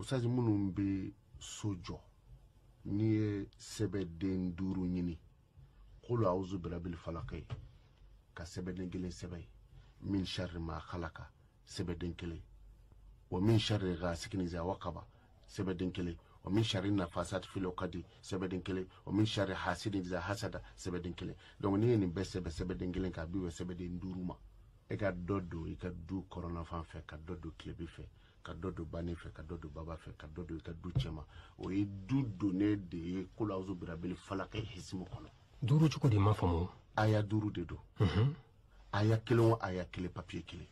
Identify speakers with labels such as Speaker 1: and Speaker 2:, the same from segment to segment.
Speaker 1: usaji minnu bɛ so jɔ n'i ye sɛbɛden duuru ɲini kolo awuzu birabil falaka ye ka sɛbɛden kelen sɛbɛn min sari ma halaka sɛbɛden kelen wa min sari ka sikiniza wa kaba sɛbɛden kelen wa min sari nafasat fil okadi sɛbɛden kelen wa min sari hasidin za hasada sɛbɛden kelen donc n'i ye nin bɛɛ sɛbɛ sɛbɛden kelen kan a bi bɛ sɛbɛden duuru ma e ka dɔ e du kɔnɔna fan ka dɔ don ka dɔ don bani fɛ ka dɔ don baba fɛ ka dɔ don i ka du cɛma o ye du donnen de ye kolawusu birabeli falakɛ hisimu kɔnɔ duuru cogo de ma faamu aya duuru de don aya kelen o aya kelen papiye kelen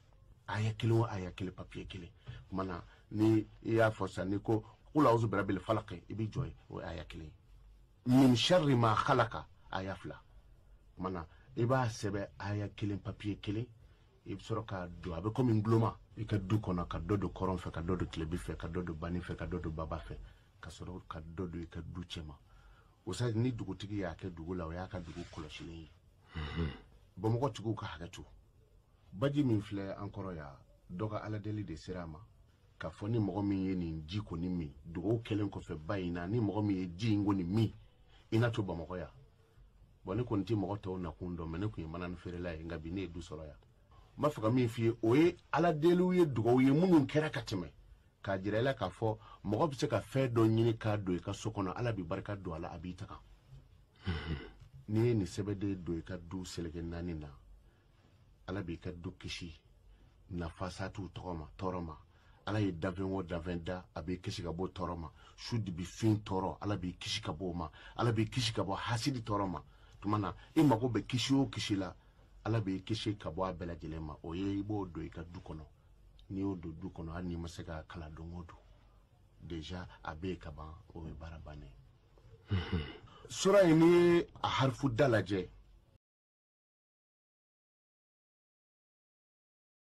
Speaker 1: aya kelen o aya kelen papiye kelen na ni i y'a fɔ sisan ni ko kolawusu birabeli falakɛ i bɛ jɔ ye o ye aya kelen ye min sari ma halaka aya fila na i b'a sɛbɛn aya kelen papiye kelen i bɛ sɔrɔ k'a don a bɛ komi guloma i ka du kɔnɔ ka dɔ don kɔrɔn fɛ ka dɔ don tilebi fɛ ka dɔ don bani fɛ ka dɔ don baba fɛ ka sɔrɔ ka dɔ don i ka du cɛma o sa ni dugutigi y'a kɛ dugu la o y'a ka dugu kɔlɔsilen ye bamakɔ tigiw ka hakɛto baji min filɛ an kɔrɔ yan dɔ ka aladeli de sera a ma k'a fɔ ni mɔgɔ min ye nin ji ko ni min dugawu kɛlen kɔfɛ ba in na ni mɔgɔ min ye ji in kɔni min i na to bamakɔ yan bɔn ne kɔni ti mɔgɔ tɔw nakun dɔn mɛ ne tun ye manani feerela ye nka bi ne ye du sɔrɔ yan n b'a fɛ ka min f'i ye o ye ala deliw ye dugawu ye minnu kɛra ka tɛmɛ k'a jira i la k'a fɔ mɔgɔ bɛ se ka fɛn dɔ ɲini k'a don i ka so kɔnɔ ala bɛ barika don a la a b'i taga n'i ye nin sɛbɛden don i ka du seleke naani na ala b'i ka du kisi nafa tɔgɔ ma tɔɔrɔ ma ala ye danfɛn o danfɛn da a b'i kisi ka bɔ tɔɔrɔ ma su dibi fin tɔɔrɔ ala b'i kisi ka bɔ o ma ala b'i kisi ka bɔ hasidi tɔɔrɔ ma tuma na i mago bɛ kisi o kisi la ala b'i kisi ka bɔ a bɛɛ lajɛlen ma o ye i b'o don i ka du kɔnɔ n'i y'o don du kɔnɔ hali n'i ma se k'a kala don o don déjà a bɛ yen ka ban o ye baara bannen ye. sura in n'i ye a harifu da lajɛ.